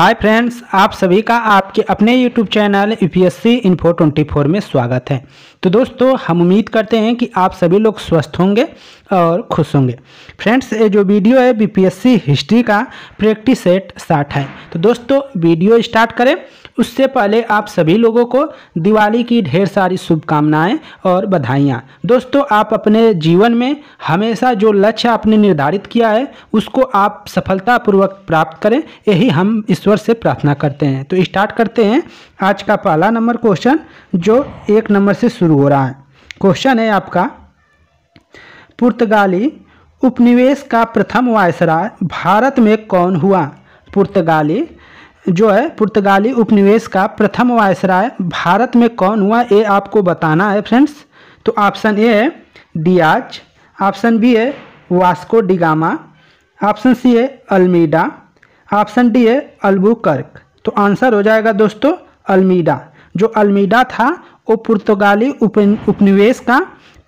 hi friends आप सभी का आपके अपने YouTube channel U P S C info twenty four में स्वागत है तो दोस्तों हम उम्मीद करते हैं कि आप सभी लोग स्वस्थ होंगे और खुश होंगे फ्रेंड्स ये जो वीडियो है बीपीएससी हिस्ट्री का प्रैक्टिस सेट साठ है तो दोस्तों वीडियो स्टार्ट करें उससे पहले आप सभी लोगों को दिवाली की ढेर सारी शुभकामनाएं और बधाइयाँ दोस्तों आप अपने जीवन में हमेशा जो लक्ष्य आपने निर्धारित किया है उसको आप सफलतापूर्वक प्राप्त करें यही हम ईश्वर से प्रार्थना करते हैं तो स्टार्ट करते हैं आज का पहला नंबर क्वेश्चन जो एक नंबर से शुरू हो रहा है क्वेश्चन है आपका पुर्तगाली उपनिवेश का प्रथम वायसराय भारत में कौन हुआ पुर्तगाली जो है पुर्तगाली उपनिवेश का प्रथम वायसराय भारत में कौन हुआ ये आपको बताना है फ्रेंड्स तो ऑप्शन ए है डियाज ऑप्शन बी है वास्को डिगामा ऑप्शन सी है अल्मीडा ऑप्शन डी है अल्बुकर्क तो आंसर हो जाएगा दोस्तों अल्मीडा जो अल्मीडा था वो पुर्तगाली उपनिवेश का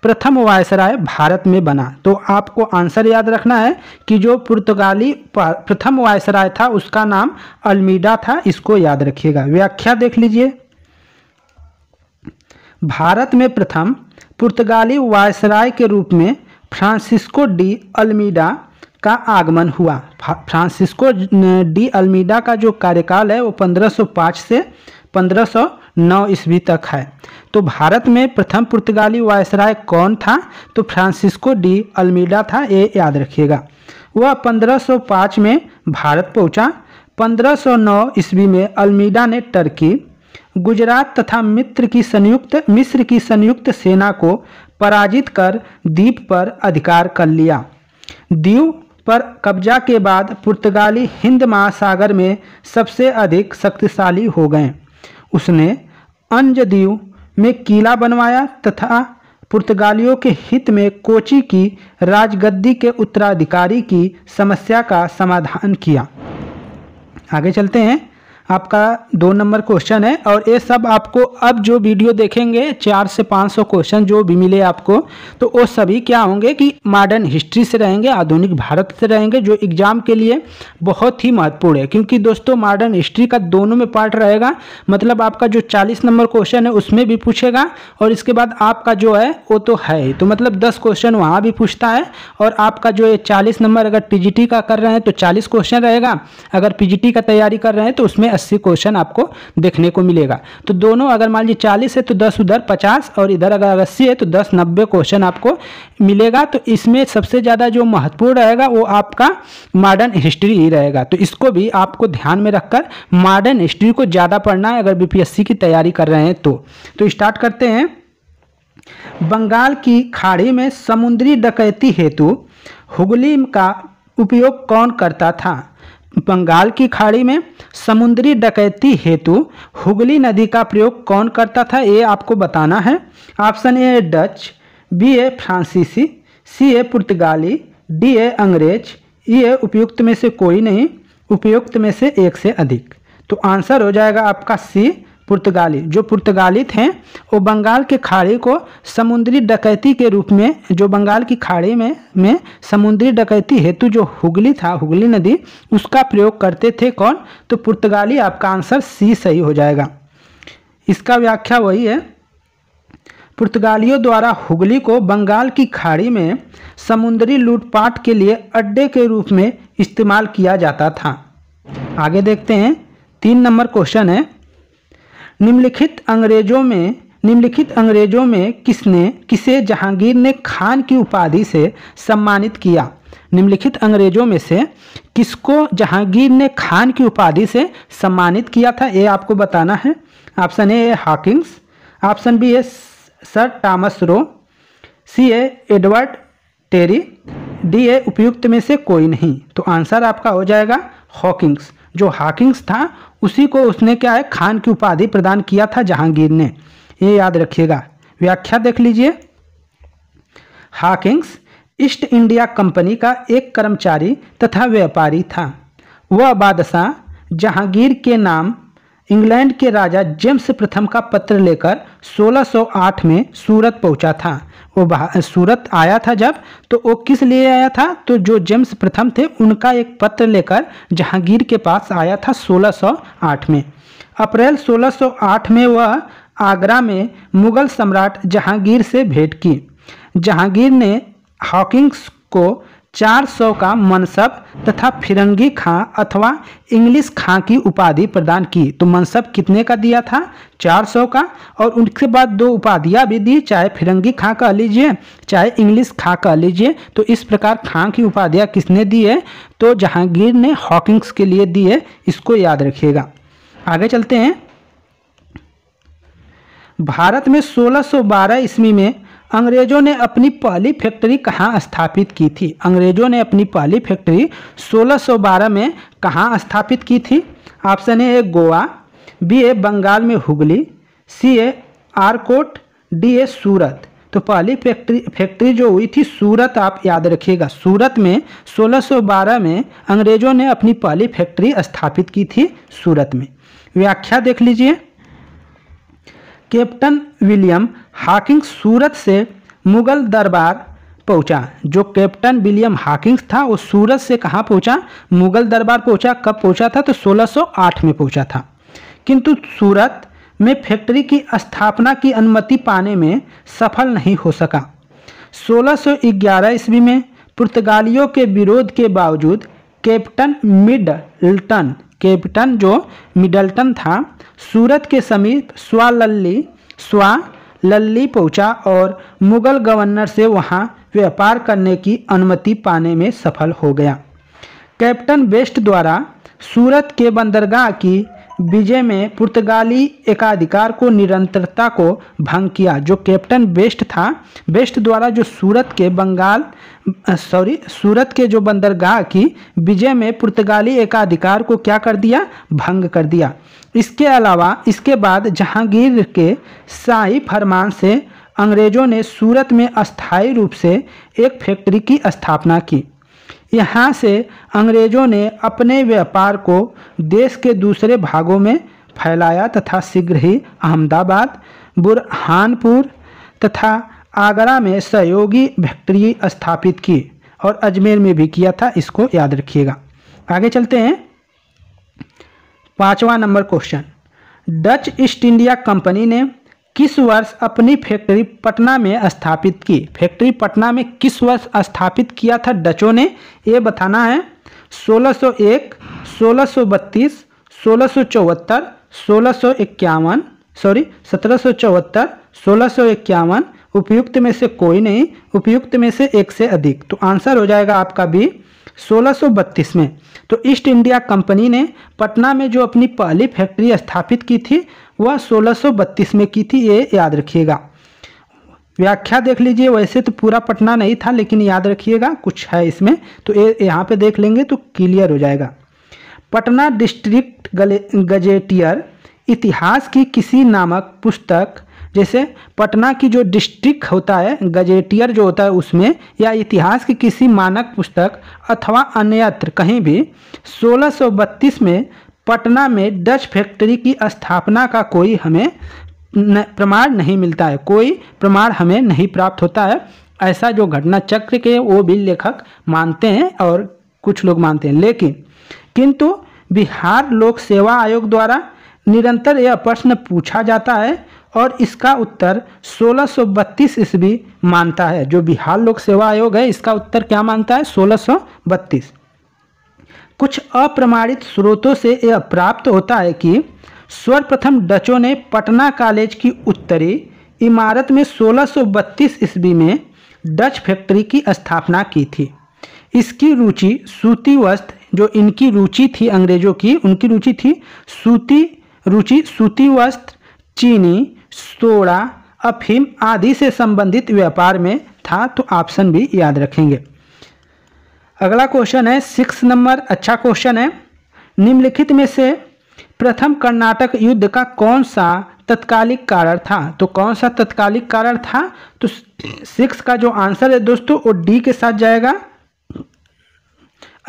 प्रथम वायसराय भारत में बना तो आपको आंसर याद रखना है कि जो पुर्तगाली प्रथम वायसराय था उसका नाम अल्मीडा था इसको याद रखिएगा व्याख्या देख लीजिए भारत में प्रथम पुर्तगाली वायसराय के रूप में फ्रांसिस्को डी अल्मीडा का आगमन हुआ फ्रांसिस्को डी अल्मीडा का जो कार्यकाल है वो 1505 से नौ ईस्वी तक है तो भारत में प्रथम पुर्तगाली वायसराय कौन था तो फ्रांसिस्को डी अल्मीडा था ये याद रखिएगा वह 1505 में भारत पहुंचा 1509 ईस्वी में अल्मीडा ने टर्की गुजरात तथा मित्र की संयुक्त मिस्र की संयुक्त सेना को पराजित कर द्वीप पर अधिकार कर लिया दीव पर कब्जा के बाद पुर्तगाली हिंद महासागर में सबसे अधिक शक्तिशाली हो गए उसने अंजदीव में किला बनवाया तथा पुर्तगालियों के हित में कोची की राजगद्दी के उत्तराधिकारी की समस्या का समाधान किया आगे चलते हैं आपका दो नंबर क्वेश्चन है और ये सब आपको अब जो वीडियो देखेंगे चार से पाँच सौ क्वेश्चन जो भी मिले आपको तो वो सभी क्या होंगे कि मॉडर्न हिस्ट्री से रहेंगे आधुनिक भारत से रहेंगे जो एग्जाम के लिए बहुत ही महत्वपूर्ण है क्योंकि दोस्तों मॉडर्न हिस्ट्री का दोनों में पार्ट रहेगा मतलब आपका जो चालीस नंबर क्वेश्चन है उसमें भी पूछेगा और इसके बाद आपका जो है वो तो है ही तो मतलब दस क्वेश्चन वहाँ भी पूछता है और आपका जो ये चालीस नंबर अगर पी का कर रहे हैं तो चालीस क्वेश्चन रहेगा अगर पी का तैयारी कर रहे हैं तो उसमें अस्सी क्वेश्चन आपको देखने को मिलेगा तो दोनों अगर मान लीजिए चालीस है तो दस उधर पचास और इधर अगर अस्सी है तो दस नब्बे क्वेश्चन आपको मिलेगा तो इसमें सबसे ज़्यादा जो महत्वपूर्ण रहेगा वो आपका मॉडर्न हिस्ट्री ही रहेगा तो इसको भी आपको ध्यान में रखकर मॉडर्न हिस्ट्री को ज़्यादा पढ़ना है अगर बीपीएससी की तैयारी कर रहे हैं तो, तो स्टार्ट करते हैं बंगाल की खाड़ी में समुद्री डकैती हेतु हुगली का उपयोग कौन करता था बंगाल की खाड़ी में समुद्री डकैती हेतु हुगली नदी का प्रयोग कौन करता था ये आपको बताना है option A Dutch B A फ्रांसीसी सी ए पुर्तगाली डी ए अंग्रेज ये उपयुक्त में से कोई नहीं उपयुक्त में से एक से अधिक तो आंसर हो जाएगा आपका सी पुर्तगाली जो पुर्तगाली थे वो बंगाल के खाड़ी को समुद्री डकैती के रूप में जो बंगाल की खाड़ी में में समुद्री डकैती हेतु जो हुगली था हुगली नदी उसका प्रयोग करते थे कौन तो पुर्तगाली आपका आंसर सी सही हो जाएगा इसका व्याख्या वही है पुर्तगालियों द्वारा हुगली को बंगाल की खाड़ी में समुद्री लूटपाट के लिए अड्डे के रूप में इस्तेमाल किया जाता था आगे देखते हैं तीन नंबर क्वेश्चन है निम्नलिखित अंग्रेजों में निम्नलिखित अंग्रेजों में किसने किसे जहांगीर ने खान की उपाधि से सम्मानित किया निम्नलिखित अंग्रेजों में से किसको जहांगीर ने खान की उपाधि से सम्मानित किया था ये आपको बताना है ऑप्शन ए है हॉकिंग्स ऑप्शन बी है सर टॉमस रो सी है एडवर्ड टेरी डी है उपयुक्त में से कोई नहीं तो आंसर आपका हो जाएगा हॉकिंग्स जो हॉकिंग्स था उसी को उसने क्या है खान की उपाधि प्रदान किया था जहांगीर ने ये याद रखिएगा व्याख्या देख लीजिए हाकिंग्स ईस्ट इंडिया कंपनी का एक कर्मचारी तथा व्यापारी था वह बादशाह जहांगीर के नाम इंग्लैंड के राजा जेम्स प्रथम का पत्र लेकर 1608 में सूरत पहुंचा था वो सूरत आया था जब तो वो किस लिए आया था तो जो जेम्स प्रथम थे उनका एक पत्र लेकर जहांगीर के पास आया था 1608 में अप्रैल 1608 में वह आगरा में मुगल सम्राट जहांगीर से भेंट की जहांगीर ने हॉकिंग्स को चार सौ का मनसब तथा फिरंगी खां अथवा इंग्लिश खां की उपाधि प्रदान की तो मनसब कितने का दिया था चार सौ का और उनके बाद दो उपाधियाँ भी दी चाहे फिरंगी खां कह लीजिए चाहे इंग्लिश खां कह लीजिए तो इस प्रकार खां की उपाधियाँ किसने दी है तो जहांगीर ने हॉकिंग्स के लिए दी है इसको याद रखिएगा आगे चलते हैं भारत में बारह ईस्वी में अंग्रेजों ने अपनी पहली फैक्ट्री कहाँ स्थापित की थी अंग्रेजों ने अपनी पहली फैक्ट्री 1612 में कहाँ स्थापित की थी option A Goa B A Bengal में Hooghly C A Arcot D A Surat तो पहली फैक्ट्री फैक्ट्री जो हुई थी सूरत आप याद रखिएगा सूरत में 1612 में अंग्रेजों ने अपनी पहली फैक्ट्री स्थापित की थी सूरत में व्याख्या देख लीजिए कैप्टन विलियम हाकिंग्स सूरत से मुगल दरबार पहुंचा जो कैप्टन विलियम हाकिंग्स था वो सूरत से कहाँ पहुंचा मुगल दरबार पहुंचा कब पहुंचा था तो 1608 में पहुंचा था किंतु सूरत में फैक्ट्री की स्थापना की अनुमति पाने में सफल नहीं हो सका 1611 ईस्वी में पुर्तगालियों के विरोध के बावजूद कैप्टन मिडल्टन कैप्टन जो मिडल्टन था सूरत के समीप स्वालल्ली स्वा लल्ली पहुंचा और मुगल गवर्नर से वहां व्यापार करने की अनुमति पाने में सफल हो गया कैप्टन बेस्ट द्वारा सूरत के बंदरगाह की विजय में पुर्तगाली एकाधिकार को निरंतरता को भंग किया जो कैप्टन बेस्ट था बेस्ट द्वारा जो सूरत के बंगाल सॉरी सूरत के जो बंदरगाह की विजय में पुर्तगाली एकाधिकार को क्या कर दिया भंग कर दिया इसके अलावा इसके बाद जहांगीर के शाही फरमान से अंग्रेज़ों ने सूरत में अस्थायी रूप से एक फैक्ट्री की स्थापना की यहाँ से अंग्रेज़ों ने अपने व्यापार को देश के दूसरे भागों में फैलाया तथा शीघ्र ही अहमदाबाद बुरहानपुर तथा आगरा में सहयोगी फैक्ट्री स्थापित की और अजमेर में भी किया था इसको याद रखिएगा आगे चलते हैं पांचवा number question Dutch East India company ने किस वर्ष अपनी फैक्ट्री पटना में स्थापित की फैक्ट्री पटना में किस वर्ष स्थापित किया था डचों ने ये बताना है 1601, 1632, 1674, 1651 सॉरी सत्रह सौ चौहत्तर सोलह सौ इक्यावन उपयुक्त में से कोई नहीं उपयुक्त में से एक से अधिक तो आंसर हो जाएगा आपका बी 1632 में तो ईस्ट इंडिया कंपनी ने पटना में जो अपनी पहली फैक्ट्री स्थापित की थी वह 1632 में की थी ये याद रखिएगा व्याख्या देख लीजिए वैसे तो पूरा पटना नहीं था लेकिन याद रखिएगा कुछ है इसमें तो ये यहाँ पे देख लेंगे तो क्लियर हो जाएगा पटना डिस्ट्रिक्ट गजेटियर इतिहास की किसी नामक पुस्तक जैसे पटना की जो डिस्ट्रिक्ट होता है गजेटियर जो होता है उसमें या इतिहास की किसी मानक पुस्तक अथवा अन्यत्र कहीं भी 1632 में पटना में डच फैक्ट्री की स्थापना का कोई हमें प्रमाण नहीं मिलता है कोई प्रमाण हमें नहीं प्राप्त होता है ऐसा जो घटना चक्र के वो भी लेखक मानते हैं और कुछ लोग मानते हैं लेकिन किंतु बिहार लोक सेवा आयोग द्वारा निरंतर यह प्रश्न पूछा जाता है और इसका उत्तर 1632 ईस्वी मानता है जो बिहार लोक सेवा आयोग है इसका उत्तर क्या मानता है 1632 कुछ अप्रमाणित स्रोतों से यह प्राप्त होता है कि सर्वप्रथम डचों ने पटना कॉलेज की उत्तरी इमारत में 1632 ईस्वी में डच फैक्ट्री की स्थापना की थी इसकी रुचि सूती वस्त्र जो इनकी रुचि थी अंग्रेजों की उनकी रुचि थी सूती रुचि सूती वस्त्र चीनी सोडा अफीम आदि से संबंधित व्यापार में था तो ऑप्शन भी याद रखेंगे अगला क्वेश्चन है सिक्स नंबर अच्छा क्वेश्चन है निम्नलिखित में से प्रथम कर्नाटक युद्ध का कौन सा तत्कालिक कारण था तो कौन सा तत्कालिक कारण था तो सिक्स का जो आंसर है दोस्तों वो डी के साथ जाएगा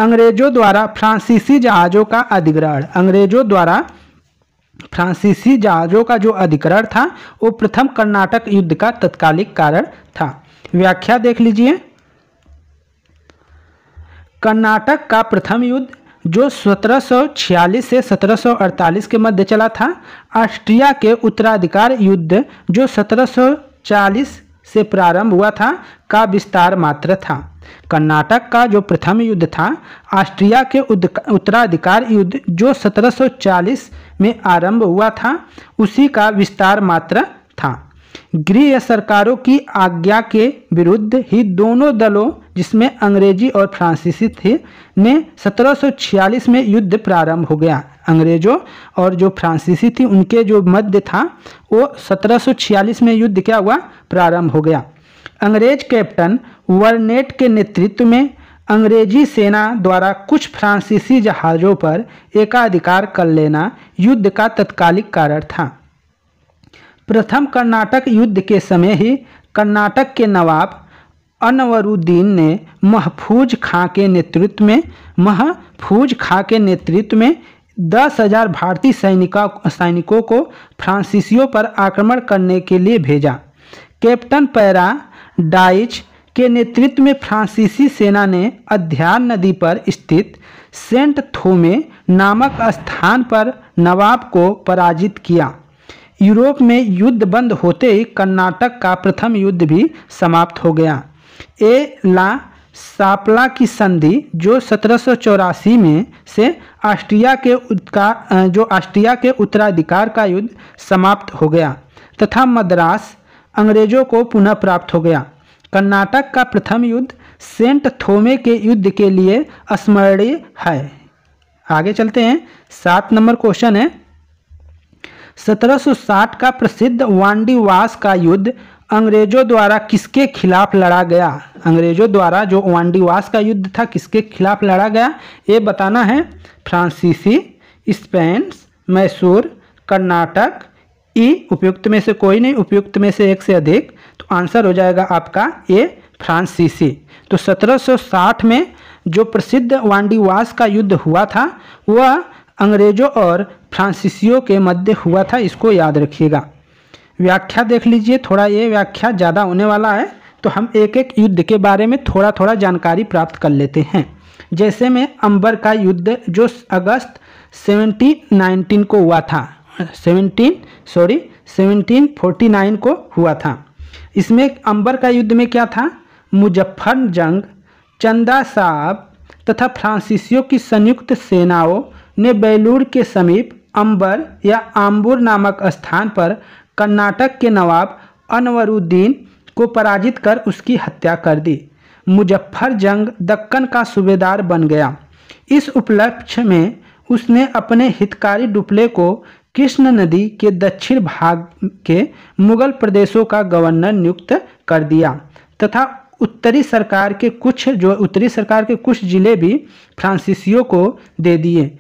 अंग्रेजों द्वारा फ्रांसीसी जहाज़ों का अधिग्रहण अंग्रेजों द्वारा फ्रांसीसी जहाज़ों का जो अधिग्रहण था वो प्रथम कर्नाटक युद्ध का तत्कालिक कारण था व्याख्या देख लीजिए कर्नाटक का प्रथम युद्ध जो 1746 से 1748 के मध्य चला था ऑस्ट्रिया के उत्तराधिकार युद्ध जो 1740 से प्रारंभ हुआ था का विस्तार मात्र था कर्नाटक का जो प्रथम युद्ध था ऑस्ट्रिया के उत्तराधिकार युद्ध जो 1740 में आरंभ हुआ था उसी का विस्तार मात्र था गृह सरकारों की आज्ञा के विरुद्ध ही दोनों दलों जिसमें अंग्रेजी और फ्रांसीसी थी ने 1746 में युद्ध प्रारंभ हो गया अंग्रेजों और जो फ्रांसीसी थी उनके जो मध्य था वो 1746 में युद्ध क्या हुआ प्रारंभ हो गया अंग्रेज कैप्टन वर्नेट के नेतृत्व में अंग्रेजी सेना द्वारा कुछ फ्रांसीसी जहाज़ों पर एकाधिकार कर लेना युद्ध का तत्कालिक कारण था प्रथम कर्नाटक युद्ध के समय ही कर्नाटक के नवाब अनवरुद्दीन ने महफूज खां के नेतृत्व में महफूज खां के नेतृत्व में दस हजार भारतीय सैनिका सैनिकों को फ्रांसीसियों पर आक्रमण करने के लिए भेजा कैप्टन पैरा डाइच के नेतृत्व में फ्रांसीसी सेना ने अध्यान नदी पर स्थित सेंट थोमे नामक स्थान पर नवाब को पराजित किया यूरोप में युद्ध बंद होते ही कर्नाटक का प्रथम युद्ध भी समाप्त हो गया ए ला सापला की संधि जो सत्रह में से ऑस्ट्रिया के उत्का जो ऑस्ट्रिया के उत्तराधिकार का युद्ध समाप्त हो गया तथा मद्रास अंग्रेजों को पुनः प्राप्त हो गया कर्नाटक का प्रथम युद्ध सेंट थोमे के युद्ध के लिए स्मरणीय है आगे चलते हैं सात नंबर क्वेश्चन है 1760 का प्रसिद्ध वांडीवास का युद्ध अंग्रेजों द्वारा किसके खिलाफ लड़ा गया अंग्रेजों द्वारा जो वांडीवास का युद्ध था किसके खिलाफ लड़ा गया ये बताना है फ्रांसीसी स्पेन मैसूर कर्नाटक ई उपयुक्त में से कोई नहीं उपयुक्त में से एक से अधिक तो आंसर हो जाएगा आपका ए फ्रांसीसी तो 1760 में जो प्रसिद्ध वांडीवास का युद्ध हुआ था वह अंग्रेजों और फ्रांसीसियों के मध्य हुआ था इसको याद रखिएगा व्याख्या देख लीजिए थोड़ा ये व्याख्या ज़्यादा होने वाला है तो हम एक एक युद्ध के बारे में थोड़ा थोड़ा जानकारी प्राप्त कर लेते हैं जैसे में अंबर का युद्ध जो अगस्त सेवनटीन नाइनटीन को हुआ था seventeen sorry seventeen forty nine को हुआ था इसमें अंबर का युद्ध में क्या था मुजफ्फर जंग चंदा साहब तथा फ्रांसीसियों की संयुक्त सेनाओं ने बेलूर के समीप अंबर या आम्बुर नामक स्थान पर कर्नाटक के नवाब अनवरुद्दीन को पराजित कर उसकी हत्या कर दी मुजफ्फर जंग दक्कन का सूबेदार बन गया इस उपलक्ष्य में उसने अपने हितकारी डुपले को कृष्ण नदी के दक्षिण भाग के मुगल प्रदेशों का गवर्नर नियुक्त कर दिया तथा उत्तरी सरकार के कुछ जो उत्तरी सरकार के कुछ जिले भी फ्रांसीसियों को दे दिए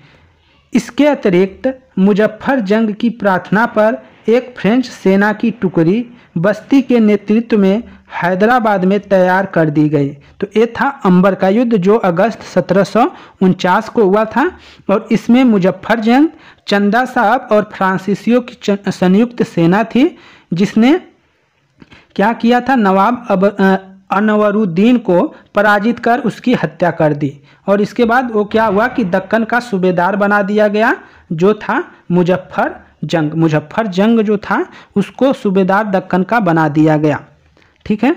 इसके अतिरिक्त मुजफ्फर जंग की प्रार्थना पर एक फ्रेंच सेना की टुकड़ी बस्ती के नेतृत्व में हैदराबाद में तैयार कर दी गई तो ये था अंबर का युद्ध जो अगस्त सत्रह को हुआ था और इसमें मुजफ्फर जंग चंदा साहब और फ्रांसीसियों की संयुक्त सेना थी जिसने क्या किया था नवाब अब अनवरुद्दीन को पराजित कर उसकी हत्या कर दी और इसके बाद वो क्या हुआ कि दक्कन का सूबेदार बना दिया गया जो था मुजफ्फर जंग मुजफ्फर जंग जो था उसको सूबेदार दक्कन का बना दिया गया ठीक है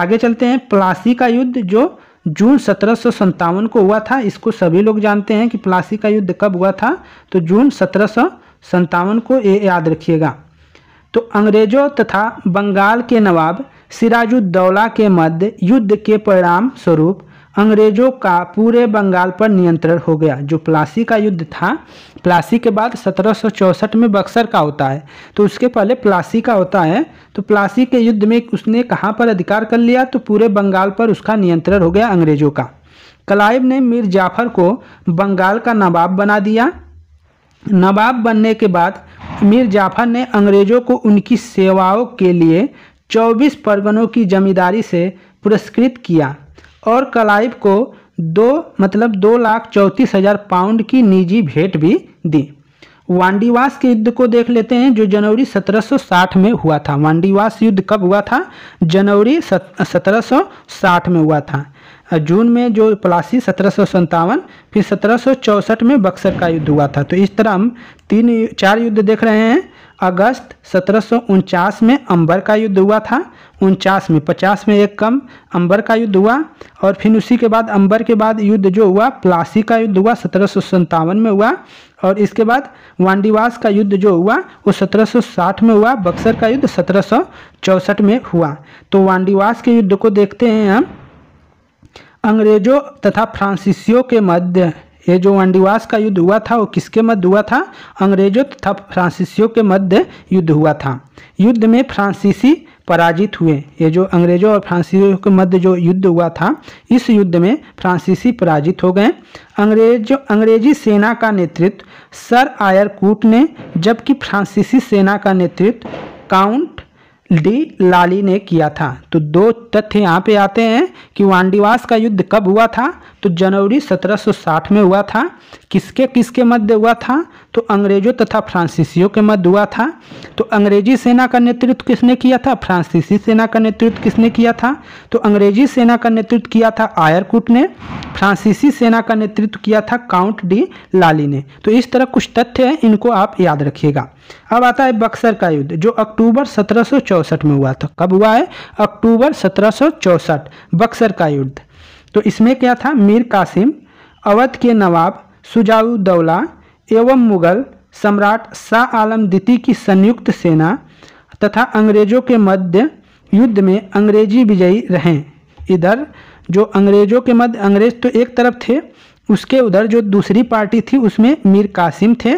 आगे चलते हैं प्लासी का युद्ध जो जून सत्रह को हुआ था इसको सभी लोग जानते हैं कि प्लासी का युद्ध कब हुआ था तो जून सत्रह को ये याद रखिएगा तो अंग्रेजों तथा बंगाल के नवाब सिराजुद्दौला के मध्य युद्ध के परिणाम स्वरूप अंग्रेजों का पूरे बंगाल पर नियंत्रण हो गया जो प्लासी का युद्ध था प्लासी के बाद सत्रह में बक्सर का होता है तो उसके पहले प्लासी का होता है तो प्लासी के युद्ध में उसने कहाँ पर अधिकार कर लिया तो पूरे बंगाल पर उसका नियंत्रण हो गया अंग्रेजों का कलाइव ने मीर जाफर को बंगाल का नवाब बना दिया नवाब बनने के बाद मीर जाफर ने अंग्रेज़ों को उनकी सेवाओं के लिए 24 परगनों की जमींदारी से पुरस्कृत किया और कलाइब को दो मतलब दो लाख चौंतीस हज़ार पाउंड की निजी भेंट भी दी वांडीवास के युद्ध को देख लेते हैं जो जनवरी 1760 में हुआ था वांडीवास युद्ध कब हुआ था जनवरी 1760 में हुआ था जून में जो प्लासी सत्रह फिर सत्रह में बक्सर का युद्ध हुआ था तो इस तरह हम तीन चार युद्ध देख रहे हैं अगस्त सत्रह में अंबर का युद्ध हुआ था उनचास में पचास में एक कम अंबर का युद्ध हुआ और फिर उसी के बाद अंबर के बाद युद्ध जो हुआ प्लासी का युद्ध हुआ सत्रह में हुआ और इसके बाद वांडीवास का युद्ध जो हुआ वो 1760 में हुआ बक्सर का युद्ध चौसठ में हुआ तो वांडीवास के युद्ध को देखते हैं हम अंग्रेजों तथा फ्रांसीसियों के मध्य ये जो वांडीवास का युद्ध हुआ था वो किसके मध्य हुआ था अंग्रेजों तथा फ्रांसीसियों के मध्य युद्ध हुआ था युद्ध में फ्रांसीसी पराजित हुए ये जो अंग्रेजों और फ्रांसीसियों के मध्य जो युद्ध हुआ था इस युद्ध में फ्रांसीसी पराजित हो गए अंग्रेज अंग्रेजी सेना का नेतृत्व सर आयर कूट ने जबकि फ्रांसीसी सेना का नेतृत्व काउंट डी लाली ने किया था तो दो तथ्य यहाँ पे आते हैं कि वांडीवास का युद्ध कब हुआ था तो जनवरी 1760 में हुआ था किसके किसके मध्य हुआ था तो अंग्रेजों तथा फ्रांसीसियों के मध्य हुआ था तो अंग्रेजी सेना का नेतृत्व किसने किया था फ्रांसीसी सेना का नेतृत्व किसने किया था तो अंग्रेजी सेना का नेतृत्व किया था आयरकुट ने फ्रांसीसी सेना का नेतृत्व किया था काउंट डी लाली ने तो इस तरह कुछ तथ्य हैं इनको आप याद रखिएगा अब आता है बक्सर का युद्ध जो अक्टूबर 1764 में हुआ था कब हुआ है अक्टूबर 1764 बक्सर का युद्ध तो इसमें क्या था मीर कासिम अवध के नवाब सुजाउदौला एवं मुगल सम्राट शाह आलम द्वितीय की संयुक्त सेना तथा अंग्रेजों के मध्य युद्ध में अंग्रेजी विजयी रहें इधर जो अंग्रेजों के मध्य अंग्रेज तो एक तरफ थे उसके उधर जो दूसरी पार्टी थी उसमें मीर कासिम थे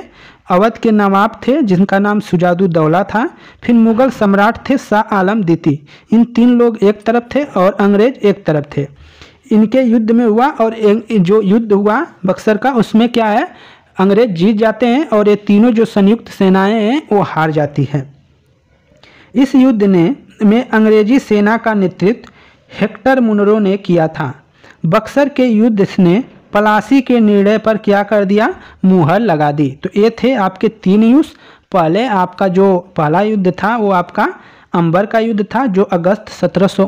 अवध के नवाब थे जिनका नाम सुजादु दौला था फिर मुगल सम्राट थे शाह आलम द्वितीय इन तीन लोग एक तरफ थे और अंग्रेज एक तरफ थे इनके युद्ध में हुआ और जो युद्ध हुआ बक्सर का उसमें क्या है अंग्रेज जीत जाते हैं और ये तीनों जो संयुक्त सेनाएं हैं वो हार जाती हैं इस युद्ध ने में अंग्रेजी सेना का नेतृत्व हेक्टर मुनरो ने किया था बक्सर के युद्ध ने पलासी के निर्णय पर क्या कर दिया मुहर लगा दी तो ये थे आपके तीन युद्ध पहले आपका जो पहला युद्ध था वो आपका अंबर का युद्ध था जो अगस्त सत्रह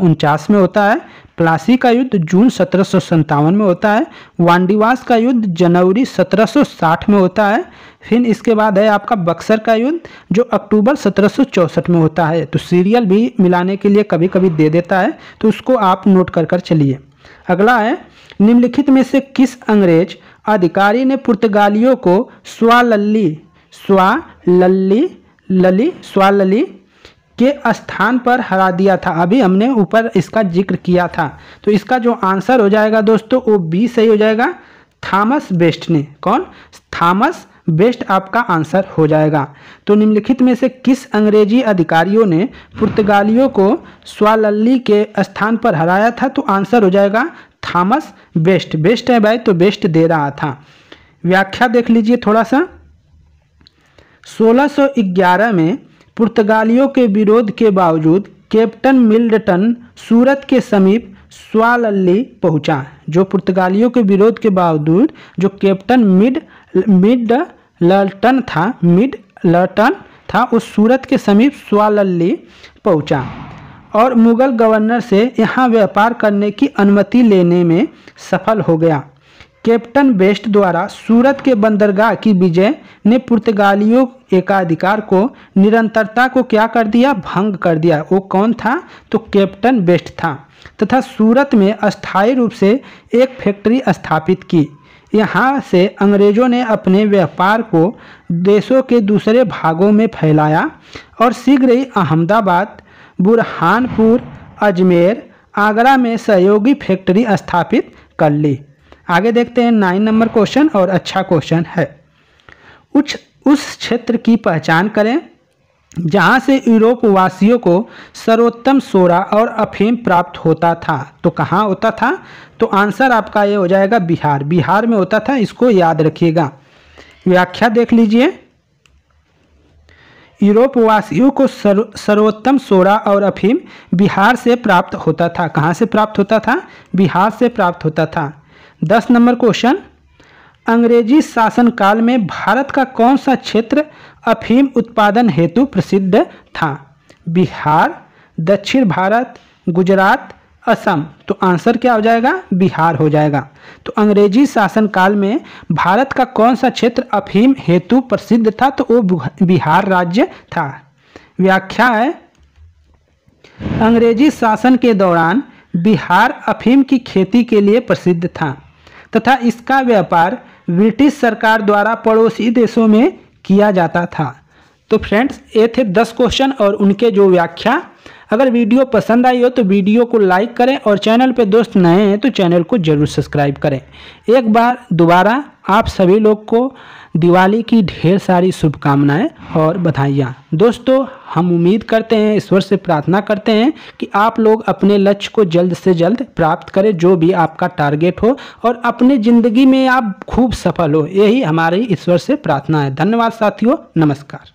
में होता है प्लासी का युद्ध जून सत्रह में होता है वांडीवास का युद्ध जनवरी 1760 में होता है फिर इसके बाद है आपका बक्सर का युद्ध जो अक्टूबर 1764 में होता है तो सीरियल भी मिलाने के लिए कभी कभी दे देता है तो उसको आप नोट कर कर चलिए अगला है निम्नलिखित में से किस अंग्रेज अधिकारी ने पुर्तगालियों को स्वालल्ली स्वालल्ली लली स्वालली के स्थान पर हरा दिया था अभी हमने ऊपर इसका जिक्र किया था तो इसका जो आंसर हो जाएगा दोस्तों वो बी सही हो जाएगा थामस बेस्ट ने कौन थामस बेस्ट आपका आंसर हो जाएगा तो निम्नलिखित में से किस अंग्रेजी अधिकारियों ने पुर्तगालियों को स्वालल्ली के स्थान पर हराया था तो आंसर हो जाएगा थामस बेस्ट बेस्ट है भाई तो बेस्ट दे रहा था व्याख्या देख लीजिए थोड़ा सा 1611 में पुर्तगालियों के विरोध के बावजूद कैप्टन मिल्डटन सूरत के समीप स्वालल्ली पहुंचा जो पुर्तगालियों के विरोध के बावजूद जो कैप्टन मिड मिड लटन था मिड लटन था वो सूरत के समीप स्वालल्ली पहुंचा और मुगल गवर्नर से यहाँ व्यापार करने की अनुमति लेने में सफल हो गया कैप्टन बेस्ट द्वारा सूरत के बंदरगाह की विजय ने पुर्तगालियों एकाधिकार को निरंतरता को क्या कर दिया भंग कर दिया वो कौन था तो कैप्टन बेस्ट था तथा सूरत में अस्थायी रूप से एक फैक्ट्री स्थापित की यहाँ से अंग्रेज़ों ने अपने व्यापार को देशों के दूसरे भागों में फैलाया और शीघ्र ही अहमदाबाद बुरहानपुर अजमेर आगरा में सहयोगी फैक्ट्री स्थापित कर ली आगे देखते हैं नाइन नंबर क्वेश्चन और अच्छा क्वेश्चन है उच्च उस क्षेत्र की पहचान करें जहाँ से यूरोप वासियों को सर्वोत्तम सोरा और अफीम प्राप्त होता था तो कहाँ होता था तो आंसर आपका ये हो जाएगा बिहार बिहार में होता था इसको याद रखिएगा व्याख्या देख लीजिए यूरोप वासियों को सर्व सर्वोत्तम सोरा और अफीम बिहार से प्राप्त होता था कहाँ से प्राप्त होता था बिहार से प्राप्त होता था दस नंबर क्वेश्चन अंग्रेजी शासनकाल में भारत का कौन सा क्षेत्र अफीम उत्पादन हेतु प्रसिद्ध था बिहार दक्षिण भारत गुजरात असम तो आंसर क्या हो जाएगा बिहार हो जाएगा तो अंग्रेजी शासनकाल में भारत का कौन सा क्षेत्र अफीम हेतु प्रसिद्ध था तो वो बिहार राज्य था व्याख्या है अंग्रेजी शासन के दौरान बिहार अफीम की खेती के लिए प्रसिद्ध था तथा इसका व्यापार ब्रिटिश सरकार द्वारा पड़ोसी देशों में किया जाता था तो फ्रेंड्स ये थे दस क्वेश्चन और उनके जो व्याख्या अगर वीडियो पसंद आई हो तो वीडियो को लाइक करें और चैनल पे दोस्त नए हैं तो चैनल को ज़रूर सब्सक्राइब करें एक बार दोबारा आप सभी लोग को दिवाली की ढेर सारी शुभकामनाएं और बधाइयाँ दोस्तों हम उम्मीद करते हैं ईश्वर से प्रार्थना करते हैं कि आप लोग अपने लक्ष्य को जल्द से जल्द प्राप्त करें जो भी आपका टारगेट हो और अपने ज़िंदगी में आप खूब सफल हो यही हमारी ईश्वर से प्रार्थना है धन्यवाद साथियों नमस्कार